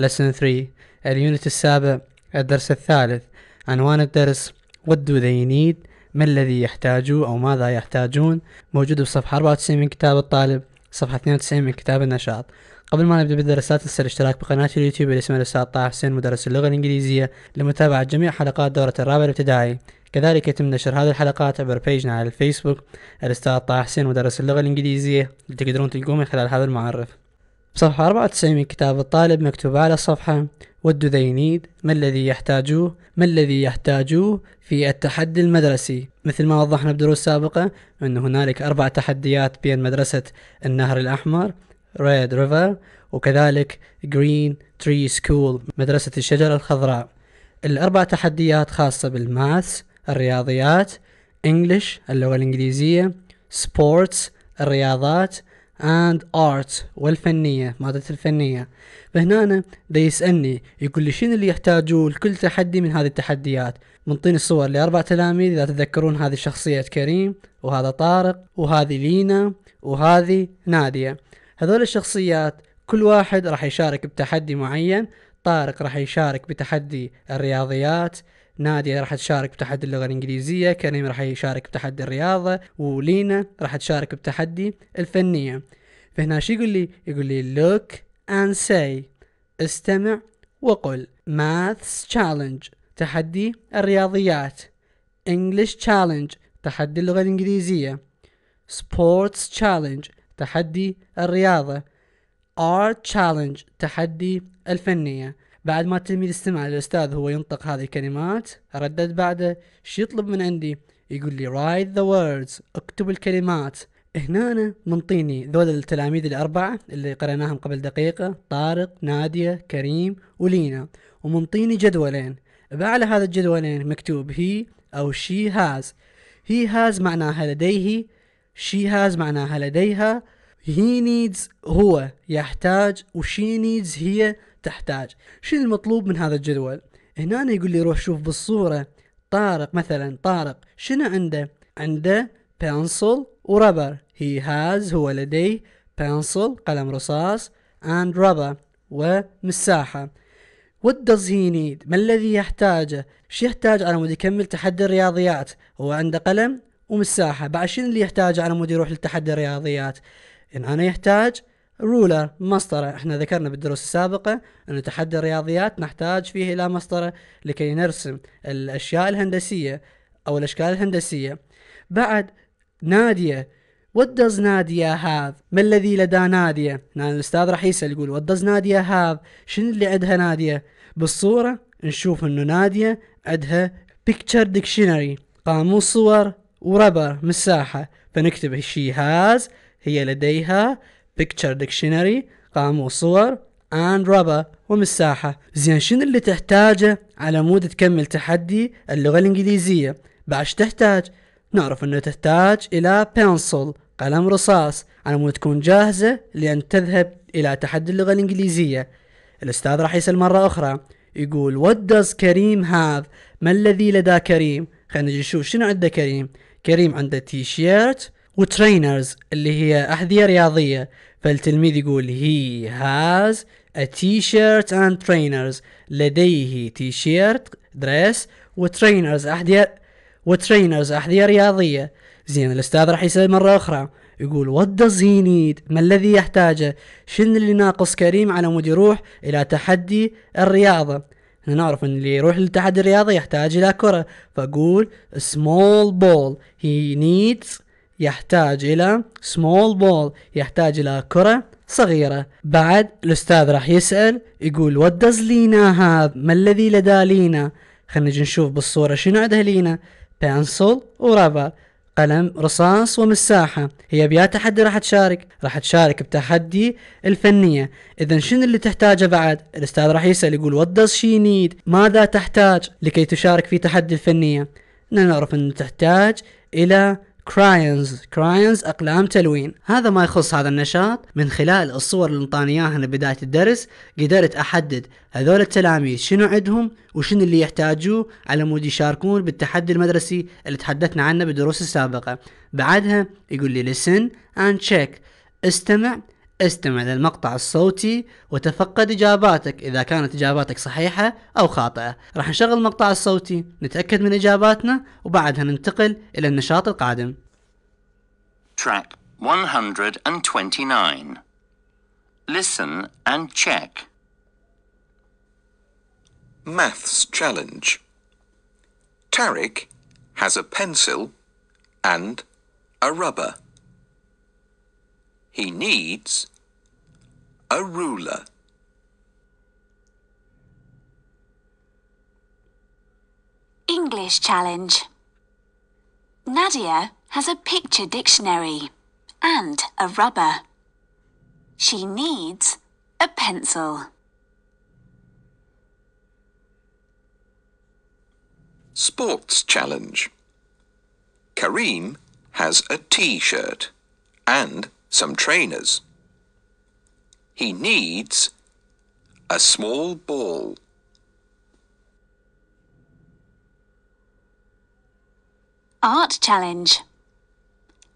lesson 3 اليونت السابع الدرس الثالث عنوان الدرس what do they need ما الذي يحتاجوه أو ماذا يحتاجون موجود بصفحة 94 من كتاب الطالب صفحة 92 من كتاب النشاط قبل ما نبدأ بالدراسات انسى الاشتراك بقناة اليوتيوب اللي اسمها الأستاذ طه حسين مدرس اللغة الإنجليزية لمتابعة جميع حلقات دورة الرابع الابتدائي كذلك يتم نشر هذه الحلقات عبر بيجنا على الفيسبوك الأستاذ طه حسين مدرس اللغة الإنجليزية اللي تقدرون تلقوه من خلال هذا المعرف بصفحة 94 من كتاب الطالب مكتوب على الصفحة What do they need؟ ما الذي يحتاجوه؟ ما الذي يحتاجوه في التحدي المدرسي؟ مثل ما وضحنا بدروس سابقة أن هنالك أربع تحديات بين مدرسة النهر الأحمر Red River وكذلك Green Tree School مدرسة الشجرة الخضراء الأربع تحديات خاصة بالماث الرياضيات English اللغة الإنجليزية Sports الرياضات اند ارت والفنيه مادة الفنيه فهنا دا يسالني يقول لي شنو اللي يحتاجوه لكل تحدي من هذه التحديات منطيني الصور لاربع تلاميذ اذا تتذكرون هذه شخصيه كريم وهذا طارق وهذه لينا وهذه ناديه هذول الشخصيات كل واحد راح يشارك بتحدي معين طارق راح يشارك بتحدي الرياضيات نادية راح تشارك بتحدي اللغة الإنجليزية كريم راح يشارك بتحدي الرياضة ولينا راح تشارك بتحدي الفنية فهنا شو يقول لي يقول لي look and say استمع وقل maths challenge تحدي الرياضيات English challenge تحدي اللغة الإنجليزية sports challenge تحدي الرياضة art challenge تحدي الفنية بعد ما التلميذ استمع للأستاذ هو ينطق هذه الكلمات ردد بعده شو يطلب من عندي يقول لي write the words اكتب الكلمات هنا أنا منطيني ذول التلاميذ الأربعة اللي قرأناهم قبل دقيقة طارق نادية كريم ولينا ومنطيني جدولين بأعلى هذا الجدولين مكتوب هي أو she has he has معناها لديه she has معناها لديها he needs هو يحتاج و she needs هي تحتاج شنو المطلوب من هذا الجدول هنا يقول لي روح شوف بالصورة طارق مثلا طارق شنو عنده عنده pencil ورابر he has هو لديه pencil قلم رصاص and rubber ومساحة what does he need ما الذي يحتاجه شو يحتاج على مود يكمل تحدي الرياضيات هو عنده قلم ومساحة بعد شنو اللي يحتاجه على مود يروح للتحدي الرياضيات إن أنا يحتاج رولر مسطرة احنا ذكرنا بالدروس السابقة أن تحدي الرياضيات نحتاج فيه إلى مسطرة لكي نرسم الأشياء الهندسية أو الأشكال الهندسية بعد نادية What does نادية have؟ ما الذي لدى نادية؟ يعني الأستاذ راح يسأل يقول What does نادية have؟ شنو اللي عندها نادية؟ بالصورة نشوف أنه نادية عندها Picture Dictionary قاموس صور وربر مساحة فنكتب she has هي لديها بيكتشر ديكشنري قاموس صور ان رابا ومساحة زين شنو اللي تحتاجه على مود تكمل تحدي اللغة الإنجليزية بعش تحتاج نعرف أنه تحتاج إلى بنسل قلم رصاص على مود تكون جاهزة لأن تذهب إلى تحدي اللغة الإنجليزية الأستاذ راح يسأل مرة أخرى يقول What does كريم have؟ ما الذي لدى كريم؟ خلينا نجي نشوف شنو عنده كريم كريم عنده تي شيرت وترينرز اللي هي أحذية رياضية فالتلميذ يقول he has a t-shirt and trainers لديه تيشيرت دريس وترينرز أحذية وترينرز أحذية رياضية زين الأستاذ راح يسأل مرة أخرى يقول what does he need ما الذي يحتاجه شن اللي ناقص كريم على مود يروح إلى تحدي الرياضة احنا نعرف ان اللي يروح للتحدي الرياضي يحتاج الى كرة فاقول small ball he needs يحتاج إلى small ball يحتاج إلى كرة صغيرة بعد الأستاذ راح يسأل يقول what does لينا have ما الذي لدى لينا خلينا نجي نشوف بالصورة شنو عندها لينا بنسل ورابر قلم رصاص ومساحة هي بيا تحدي راح تشارك راح تشارك بتحدي الفنية إذا شنو اللي تحتاجه بعد الأستاذ راح يسأل يقول what does she need ماذا تحتاج لكي تشارك في تحدي الفنية نعم، نعرف أن تحتاج إلى كراينز كراينز أقلام تلوين هذا ما يخص هذا النشاط من خلال الصور اللي نطانياهن بداية الدرس قدرت أحدد هذول التلاميذ شنو عندهم وشنو اللي يحتاجوه على مود يشاركون بالتحدي المدرسي اللي تحدثنا عنه بالدروس السابقة بعدها يقول لي listen and check استمع استمع للمقطع الصوتي وتفقد إجاباتك إذا كانت إجاباتك صحيحة أو خاطئة راح نشغل المقطع الصوتي نتأكد من إجاباتنا وبعدها ننتقل إلى النشاط القادم Track 129 Listen and check Maths Challenge Tarek has a pencil and a rubber He needs a ruler. English challenge. Nadia has a picture dictionary and a rubber. She needs a pencil. Sports challenge. Kareem has a t-shirt and some trainers. He needs a small ball. Art challenge.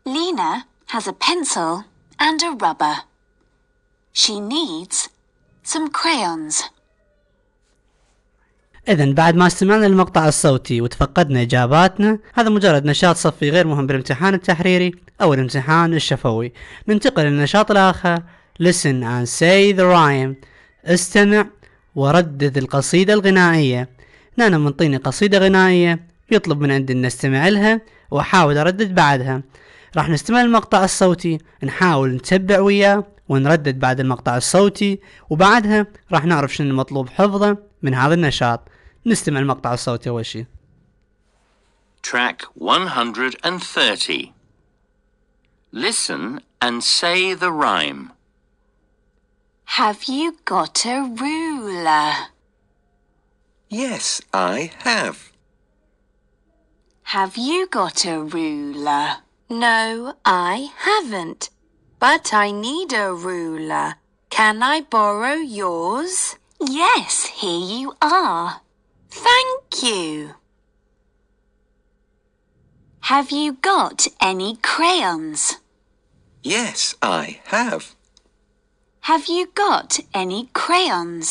Lena has a pencil and a rubber. She needs some crayons. إذا بعد ما استمعنا للمقطع الصوتي وتفقدنا إجاباتنا، هذا مجرد نشاط صفي غير مهم بالامتحان التحريري، أو الامتحان الشفوي ننتقل للنشاط الآخر listen and say the rhyme استمع وردد القصيدة الغنائية نانا نعم، منطيني قصيدة غنائية يطلب من عندي أن نستمع لها وأحاول أردد بعدها راح نستمع المقطع الصوتي نحاول نتبع وياه ونردد بعد المقطع الصوتي وبعدها راح نعرف شنو المطلوب حفظه من هذا النشاط نستمع المقطع الصوتي أول شيء Track 130 Listen and say the rhyme. Have you got a ruler? Yes, I have. Have you got a ruler? No, I haven't. But I need a ruler. Can I borrow yours? Yes, here you are. Thank you. Have you got any crayons? Yes, I have. Have you got any crayons?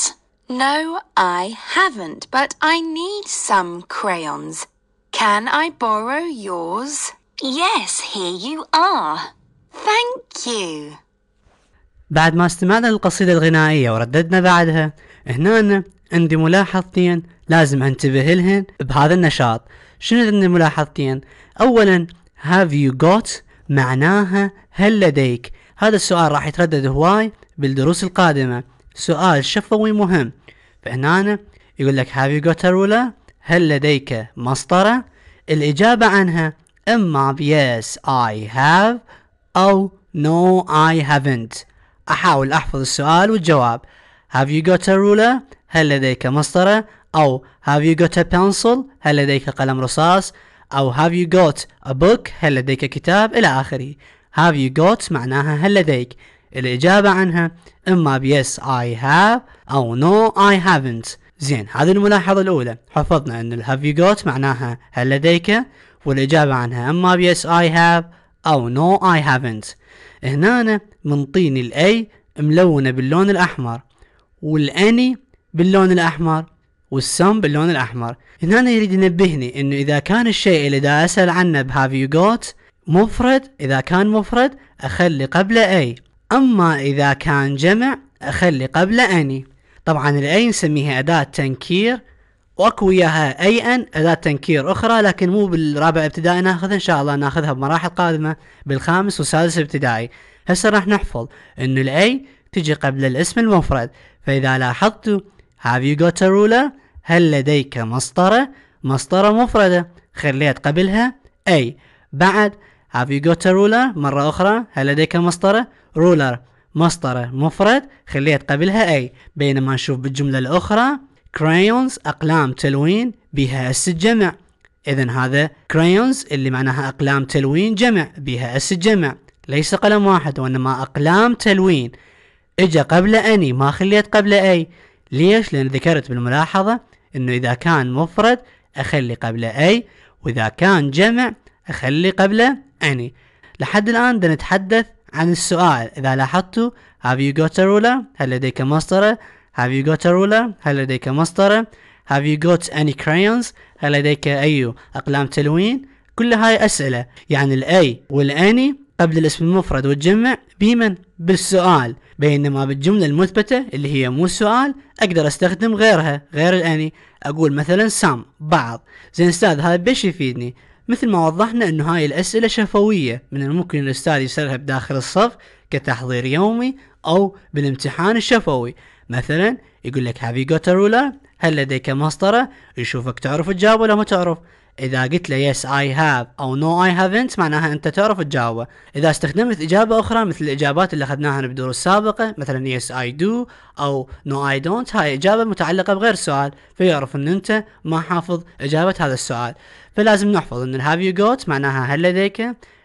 No, I haven't, but I need some crayons. Can I borrow yours? Yes, here you are. Thank you. بعد ما استمعنا للقصيدة الغنائية ورددنا بعدها هنا عندي ملاحظتين لازم انتبه لهن بهذا النشاط شنو عندنا ملاحظتين اولا have you got معناها هل لديك هذا السؤال راح يتردد هواي بالدروس القادمة سؤال شفوي مهم فهنا يقول لك have you got a ruler هل لديك مسطرة الإجابة عنها إما yes I have أو no I haven't أحاول أحفظ السؤال والجواب have you got a ruler هل لديك مسطرة أو have you got a pencil هل لديك قلم رصاص أو have you got a book هل لديك كتاب إلى آخره have you got معناها هل لديك الإجابة عنها إما yes I have أو no I haven't زين هذه الملاحظة الأولى حفظنا أن have you got معناها هل لديك والإجابة عنها إما yes I have أو no I haven't هنا منطيني الأي ملونة باللون الأحمر والأني باللون الأحمر والسم باللون الاحمر هنا أنا يريد ينبهني انه اذا كان الشيء اللي دا اسال عنه بهاف يو جوت مفرد اذا كان مفرد اخلي قبله اي اما اذا كان جمع اخلي قبله اني طبعا الاي نسميها اداة تنكير واكو وياها اي ان اداة تنكير اخرى لكن مو بالرابع ابتدائي ناخذها ان شاء الله ناخذها بمراحل قادمة بالخامس والسادس ابتدائي هسه راح نحفظ انه الاي تجي قبل الاسم المفرد فاذا لاحظتوا Have you got a ruler؟ هل لديك مسطرة؟ مسطرة مفردة خليت قبلها A بعد Have you got a ruler؟ مرة أخرى هل لديك مسطرة؟ ruler مسطرة مفرد خليت قبلها A بينما نشوف بالجملة الأخرى crayons أقلام تلوين بها أس الجمع إذا هذا crayons اللي معناها أقلام تلوين جمع بها أس الجمع ليس قلم واحد وإنما أقلام تلوين إجا قبل أني ما خليت قبل أي ليش؟ لأن ذكرت بالملاحظة أنه إذا كان مفرد أخلي قبله أي وإذا كان جمع أخلي قبله أني لحد الآن بنتحدث عن السؤال إذا لاحظتوا have you got a ruler هل لديك مسطرة have you got a ruler هل لديك مسطرة have you got any crayons هل لديك أي أقلام تلوين كل هاي أسئلة يعني الأي والأني قبل الاسم المفرد والجمع بمن بالسؤال بينما بالجملة المثبتة اللي هي مو السؤال اقدر استخدم غيرها غير الاني اقول مثلا سام بعض زين استاذ هذا بيش يفيدني مثل ما وضحنا انه هاي الاسئلة شفوية من الممكن الاستاذ يسألها بداخل الصف كتحضير يومي او بالامتحان الشفوي مثلا يقول لك have you got a ruler هل لديك مسطرة يشوفك تعرف الجواب ولا ما تعرف اذا قلت له yes I have او no I haven't معناها انت تعرف تجاوبه اذا استخدمت اجابه اخرى مثل الاجابات اللي اخذناها بدروس سابقه مثلا yes I do او no I don't هاي اجابه متعلقه بغير سؤال فيعرف ان انت ما حافظ اجابه هذا السؤال فلازم نحفظ ان have you got معناها هل لديك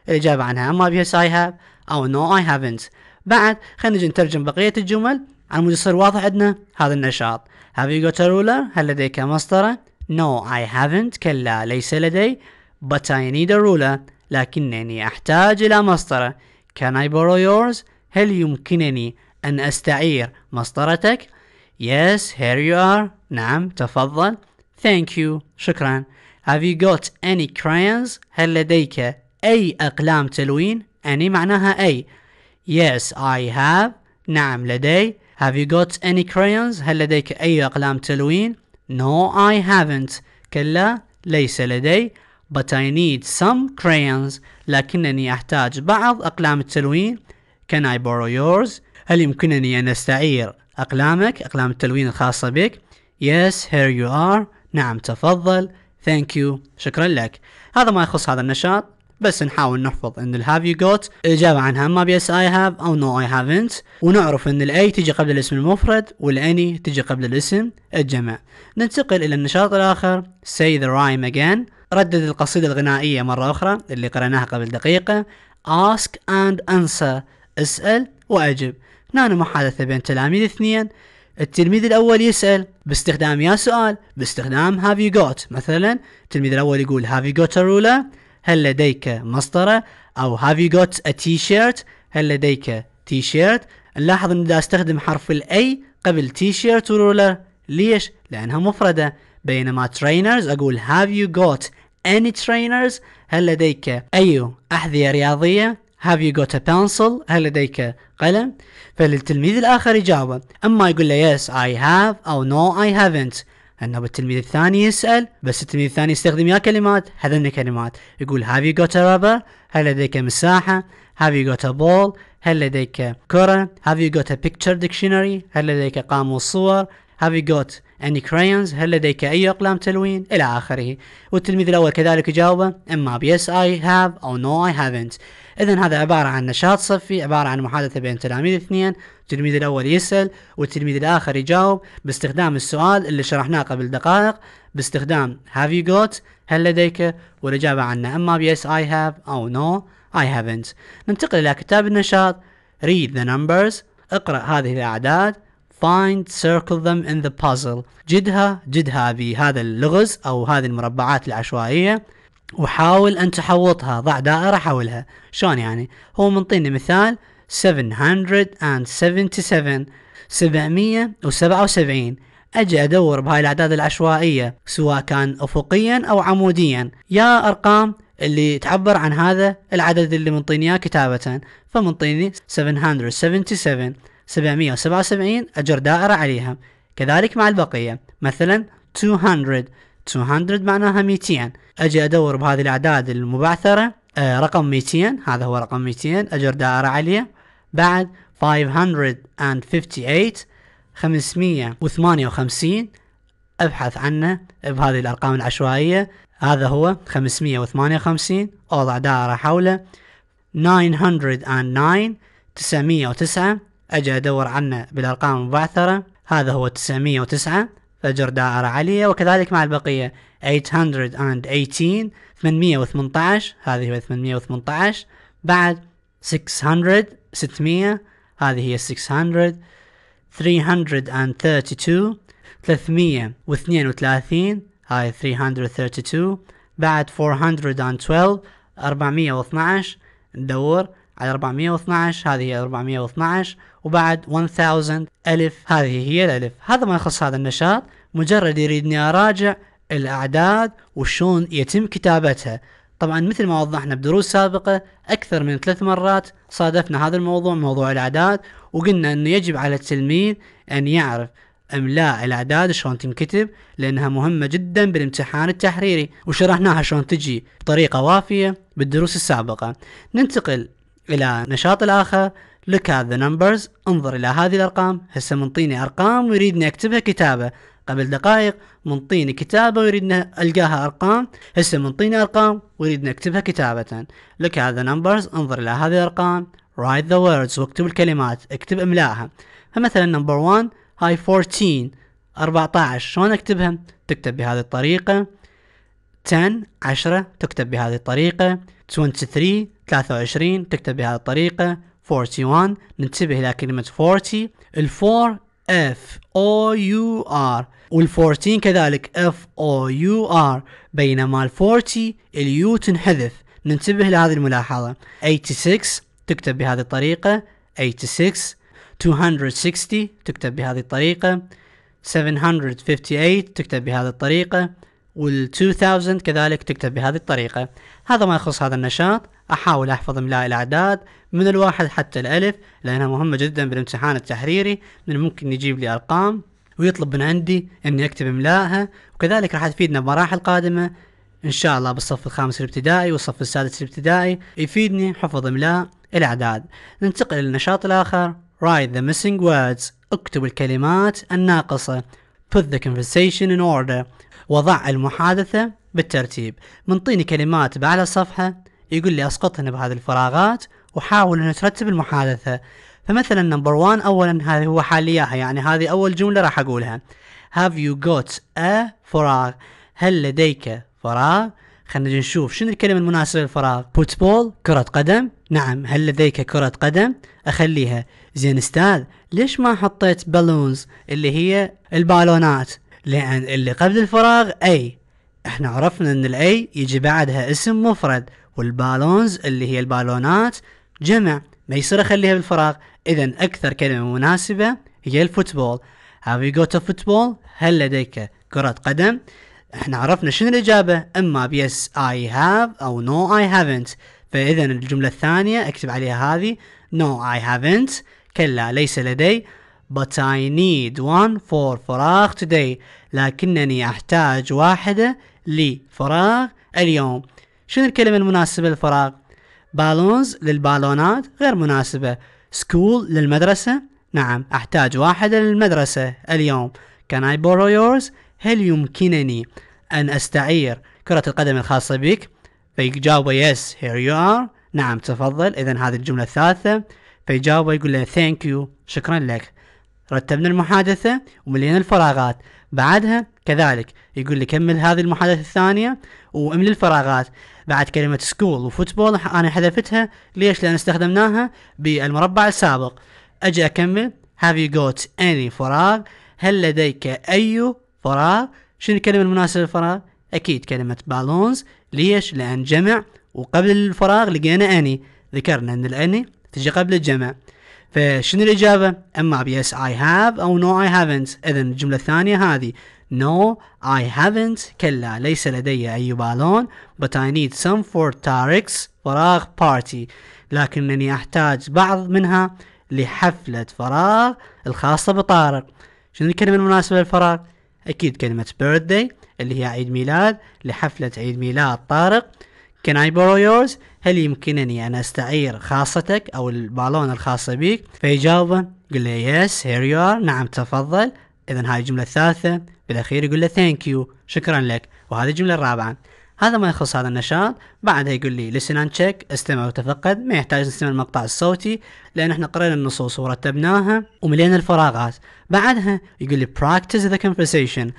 الاجابه عنها اما yes I have او no I haven't بعد خلينا نجي نترجم بقيه الجمل على مود يصير واضح عندنا هذا النشاط Have you got a ruler؟ هل لديك مسطرة؟ No, I haven't. كلا ليس لدي. But I need a ruler. لكنني أحتاج إلى مسطرة. Can I borrow yours? هل يمكنني أن أستعير مسطرتك؟ Yes, here you are. نعم، تفضل. Thank you. شكرا. Have you got any crayons? هل لديك أي أقلام تلوين؟ أني معناها أي. Yes, I have. نعم لدي. Have you got any crayons? هل لديك أي أقلام تلوين؟ No, I haven't. كلا ليس لدي. But I need some crayons. لكنني أحتاج بعض أقلام التلوين. Can I borrow yours? هل يمكنني أن أستعير أقلامك أقلام التلوين الخاصة بك Yes here you are نعم تفضل Thank you شكرا لك هذا ما يخص هذا النشاط بس نحاول نحفظ ان have you got الاجابه عنها اما بيس اي هاف او نو اي هافنت ونعرف ان الاي تجي قبل الاسم المفرد والاني تجي قبل الاسم الجمع ننتقل الى النشاط الاخر say the rhyme again ردد القصيده الغنائيه مره اخرى اللي قرأناها قبل دقيقه ask and answer اسال واجب هنا محادثه بين تلاميذ اثنين التلميذ الأول يسأل باستخدام يا سؤال باستخدام have you got مثلا التلميذ الأول يقول have you got a ruler هل لديك مسطرة أو have you got a t-shirt هل لديك t-shirt نلاحظ أن إذا أستخدم حرف الأي قبل t-shirt ورولر ليش؟ لأنها مفردة بينما trainers أقول have you got any trainers هل لديك أي أحذية رياضية have you got a pencil هل لديك قلم فللتلميذ الآخر إجابة أما يقول له yes I have أو no I haven't انه التلميذ الثاني يسأل بس التلميذ الثاني يستخدم يا كلمات هذني الكلمات يقول have you got a rubber هل لديك مساحة have you got a ball هل لديك كرة have you got a picture dictionary هل لديك قاموس صور have you got any crayons هل لديك أي أقلام تلوين إلى آخره والتلميذ الأول كذلك يجاوبه إما بيس اي هاف أو نو اي haven't اذا هذا عباره عن نشاط صفي عباره عن محادثه بين تلاميذ اثنين التلميذ الاول يسال والتلميذ الاخر يجاوب باستخدام السؤال اللي شرحناه قبل دقائق باستخدام have you got هل لديك والاجابه عنه اما yes I have او oh, no I haven't ننتقل الى كتاب النشاط read the numbers اقرا هذه الاعداد find circle them in the puzzle جدها جدها بهذا اللغز او هذه المربعات العشوائيه وحاول ان تحوطها ضع دائرة حولها شلون يعني هو منطيني مثال 777 777 اجي ادور بهاي الاعداد العشوائية سواء كان افقيا او عموديا يا ارقام اللي تعبر عن هذا العدد اللي منطيني اياه كتابة فمنطيني 777 777 اجر دائرة عليها كذلك مع البقية مثلا 200 200 معناها 200 اجي ادور بهذه الاعداد المبعثره آه رقم 200 هذا هو رقم 200 اجر دائره عليه بعد 558 558 ابحث عنه بهذه الارقام العشوائيه هذا هو 558 اوضع دائره حوله 909 909 اجي ادور عنه بالارقام المبعثره هذا هو 909 فجر دائرة عالية وكذلك مع البقية 818 818 هذه هي 818 بعد 600 600 هذه هي 600 332 332 هاي 332 بعد 412 412 ندور على 412 هذه هي 412 وبعد 1000 ألف هذه هي الألف هذا ما يخص هذا النشاط مجرد يريدني أراجع الأعداد وشون يتم كتابتها طبعا مثل ما وضحنا بدروس سابقة أكثر من ثلاث مرات صادفنا هذا الموضوع موضوع الأعداد وقلنا أنه يجب على التلميذ أن يعرف املاء الاعداد شلون تنكتب لانها مهمه جدا بالامتحان التحريري وشرحناها شلون تجي بطريقه وافيه بالدروس السابقه ننتقل إلى نشاط الآخر look at the numbers انظر إلى هذه الأرقام هسه منطيني أرقام ويريدني أكتبها كتابة قبل دقائق منطيني كتابة ويريدنا ألقاها أرقام هسه منطيني أرقام ويريدنا أكتبها كتابة look at the numbers انظر إلى هذه الأرقام write the words واكتب الكلمات اكتب إملائها فمثلا number 1 هاي 14 14 شلون أكتبها تكتب بهذه الطريقة 10 10 تكتب بهذه الطريقة 23 23 تكتب بهذه الطريقة 41 ننتبه إلى كلمة 40 ال 4 F O U R وال14 كذلك F O U R بينما ال40 ال U تنحذف ننتبه لهذه الملاحظة 86 تكتب بهذه الطريقة 86 260 تكتب بهذه الطريقة 758 تكتب بهذه الطريقة وال2000 كذلك تكتب بهذه الطريقة هذا ما يخص هذا النشاط أحاول أحفظ إملاء الأعداد من الواحد حتى الألف لأنها مهمة جدا بالامتحان التحريري من الممكن يجيب لي أرقام ويطلب من عندي إني أكتب إملائها وكذلك راح تفيدنا بمراحل قادمة إن شاء الله بالصف الخامس الابتدائي والصف السادس الابتدائي يفيدني حفظ إملاء الأعداد ننتقل للنشاط الآخر Write the missing words اكتب الكلمات الناقصة Put the conversation in order وضع المحادثة بالترتيب منطيني كلمات بأعلى صفحة يقول لي اسقطهن بهذه الفراغات وحاول ان ترتب المحادثه فمثلا نمبر 1 اولا هذه هو حالياها يعني هذه اول جمله راح اقولها have you got a فراغ هل لديك فراغ خلينا نشوف شنو الكلمة المناسبة للفراغ فوتبول كرة قدم نعم هل لديك كرة قدم أخليها زين استاذ ليش ما حطيت بالونز اللي هي البالونات لأن اللي قبل الفراغ أي احنا عرفنا ان الاي يجي بعدها اسم مفرد والبالونز اللي هي البالونات جمع ما يصير اخليها بالفراغ اذا اكثر كلمه مناسبه هي الفوتبول هاف يو جوت فوتبول هل لديك كره قدم احنا عرفنا شنو الاجابه اما بيس اي هاف او نو اي هافنت فاذا الجمله الثانيه اكتب عليها هذه نو اي هافنت كلا ليس لدي but I need one for فراغ today لكنني أحتاج واحدة لفراغ اليوم شنو الكلمة المناسبة للفراغ بالونز للبالونات غير مناسبة سكول للمدرسة نعم أحتاج واحدة للمدرسة اليوم Can I borrow yours؟ هل يمكنني أن أستعير كرة القدم الخاصة بك؟ فيجاوب yes here you are نعم تفضل إذا هذه الجملة الثالثة فيجاوب يقول له thank you شكرا لك رتبنا المحادثة وملينا الفراغات بعدها كذلك يقول لي كمل هذه المحادثة الثانية واملي الفراغات بعد كلمة سكول وفوتبول أنا حذفتها ليش لأن استخدمناها بالمربع السابق أجي أكمل هاف يو جوت اني فراغ هل لديك أي فراغ شنو الكلمة المناسبة للفراغ أكيد كلمة بالونز ليش لأن جمع وقبل الفراغ لقينا أني ذكرنا أن الأني تجي قبل الجمع فشنو الإجابة أما بيس اي هاف أو نو اي هافنت إذا الجملة الثانية هذه No, I haven't. كلا ليس لدي أي بالون. But I need some for Tarek's فراغ party. لكنني أحتاج بعض منها لحفلة فراغ الخاصة بطارق. شنو الكلمة المناسبة للفراغ؟ أكيد كلمة birthday اللي هي عيد ميلاد لحفلة عيد ميلاد طارق. Can I borrow yours؟ هل يمكنني أن أستعير خاصتك أو البالون الخاصة بك؟ فيجاوبه قل له yes here you are نعم تفضل إذا هاي الجملة الثالثة بالاخير يقول له ثانك يو شكرا لك وهذه الجمله الرابعه هذا ما يخص هذا النشاط بعدها يقول لي listen اند تشيك استمع وتفقد ما يحتاج نستمع المقطع الصوتي لان احنا قرينا النصوص ورتبناها وملينا الفراغات بعدها يقول لي براكتس ذا conversation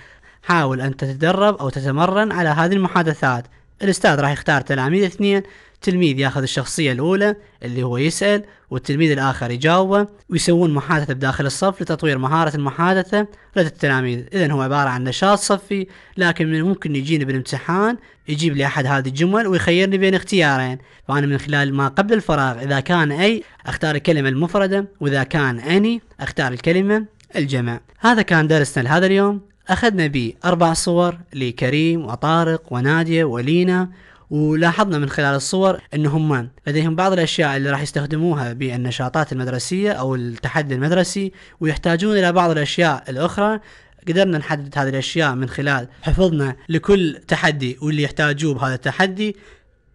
حاول ان تتدرب او تتمرن على هذه المحادثات الاستاذ راح يختار تلاميذ اثنين التلميذ ياخذ الشخصية الأولى اللي هو يسأل والتلميذ الآخر يجاوبه ويسوون محادثة بداخل الصف لتطوير مهارة المحادثة لدى التلاميذ إذا هو عبارة عن نشاط صفي لكن من ممكن يجيني بالامتحان يجيب لي أحد هذه الجمل ويخيرني بين اختيارين فأنا من خلال ما قبل الفراغ إذا كان أي أختار الكلمة المفردة وإذا كان أني أختار الكلمة الجمع هذا كان درسنا لهذا اليوم أخذنا به أربع صور لكريم وطارق ونادية ولينا ولاحظنا من خلال الصور أنهم هم لديهم بعض الأشياء اللي راح يستخدموها بالنشاطات المدرسية أو التحدي المدرسي ويحتاجون إلى بعض الأشياء الأخرى قدرنا نحدد هذه الأشياء من خلال حفظنا لكل تحدي واللي يحتاجوه بهذا التحدي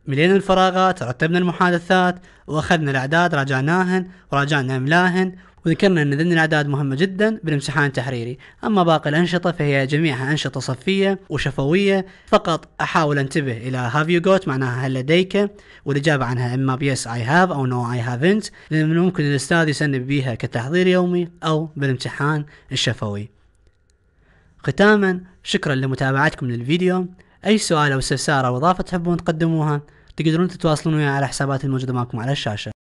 ملينا الفراغات رتبنا المحادثات واخذنا الاعداد راجعناهن وراجعنا املاهن وذكرنا أن ذن الأعداد مهمة جدا بالامتحان التحريري أما باقي الأنشطة فهي جميعها أنشطة صفية وشفوية فقط أحاول أنتبه إلى هاف يو جوت معناها هل لديك والإجابة عنها إما بيس اي هاف أو نو اي هافنت لأن من الممكن الأستاذ يسند بيها كتحضير يومي أو بالامتحان الشفوي ختاما شكرا لمتابعتكم للفيديو أي سؤال أو استفسار أو إضافة تحبون تقدموها تقدرون تتواصلون وياي على حسابات الموجودة معكم على الشاشة